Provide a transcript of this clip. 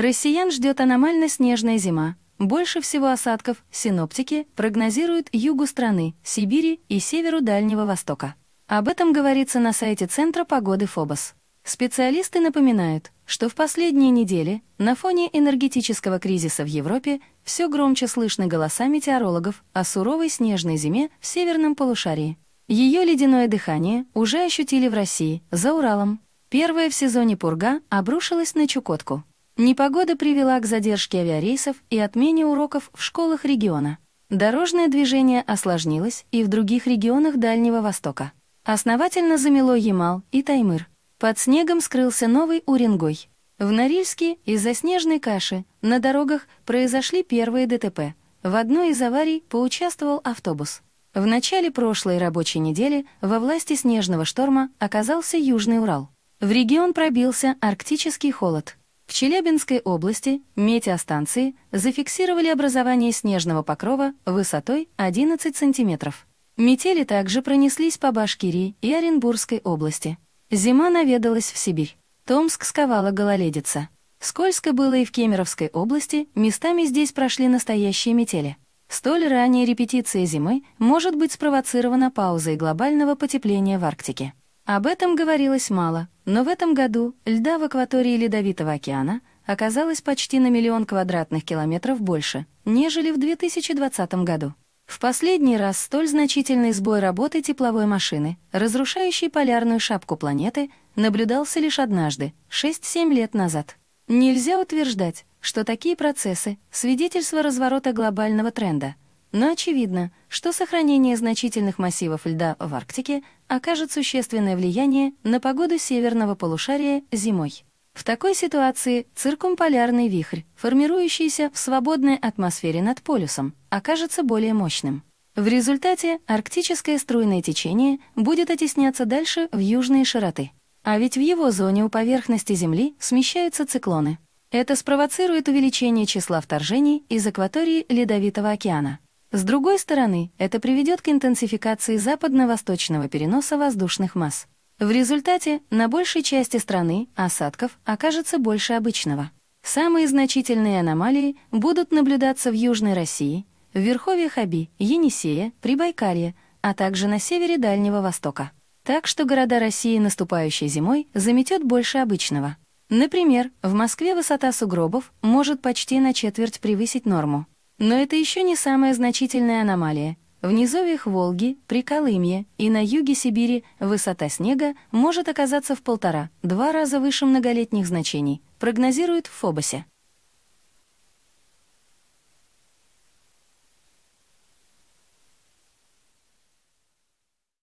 Россиян ждет аномально снежная зима. Больше всего осадков синоптики прогнозируют югу страны, Сибири и северу Дальнего Востока. Об этом говорится на сайте Центра погоды ФОБОС. Специалисты напоминают, что в последние недели на фоне энергетического кризиса в Европе все громче слышны голоса метеорологов о суровой снежной зиме в северном полушарии. Ее ледяное дыхание уже ощутили в России, за Уралом. Первая в сезоне пурга обрушилась на Чукотку. Непогода привела к задержке авиарейсов и отмене уроков в школах региона. Дорожное движение осложнилось и в других регионах Дальнего Востока. Основательно замело Ямал и Таймыр. Под снегом скрылся новый Уренгой. В Норильске из-за снежной каши на дорогах произошли первые ДТП. В одной из аварий поучаствовал автобус. В начале прошлой рабочей недели во власти снежного шторма оказался Южный Урал. В регион пробился арктический холод. В Челябинской области метеостанции зафиксировали образование снежного покрова высотой 11 сантиметров. Метели также пронеслись по Башкирии и Оренбургской области. Зима наведалась в Сибирь. Томск сковала гололедица. Скользко было и в Кемеровской области, местами здесь прошли настоящие метели. Столь ранняя репетиция зимы может быть спровоцирована паузой глобального потепления в Арктике. Об этом говорилось мало, но в этом году льда в акватории Ледовитого океана оказалось почти на миллион квадратных километров больше, нежели в 2020 году. В последний раз столь значительный сбой работы тепловой машины, разрушающей полярную шапку планеты, наблюдался лишь однажды, 6-7 лет назад. Нельзя утверждать, что такие процессы — свидетельство разворота глобального тренда — но очевидно, что сохранение значительных массивов льда в Арктике окажет существенное влияние на погоду северного полушария зимой. В такой ситуации циркумполярный вихрь, формирующийся в свободной атмосфере над полюсом, окажется более мощным. В результате арктическое струйное течение будет оттесняться дальше в южные широты. А ведь в его зоне у поверхности Земли смещаются циклоны. Это спровоцирует увеличение числа вторжений из акватории Ледовитого океана. С другой стороны, это приведет к интенсификации западно-восточного переноса воздушных масс. В результате на большей части страны осадков окажется больше обычного. Самые значительные аномалии будут наблюдаться в Южной России, в верховьях Хаби, Енисея, Прибайкалье, а также на севере Дальнего Востока. Так что города России наступающей зимой заметет больше обычного. Например, в Москве высота сугробов может почти на четверть превысить норму. Но это еще не самая значительная аномалия. В низовьях Волги, при Колымье и на юге Сибири высота снега может оказаться в полтора-два раза выше многолетних значений, прогнозируют в Фобосе.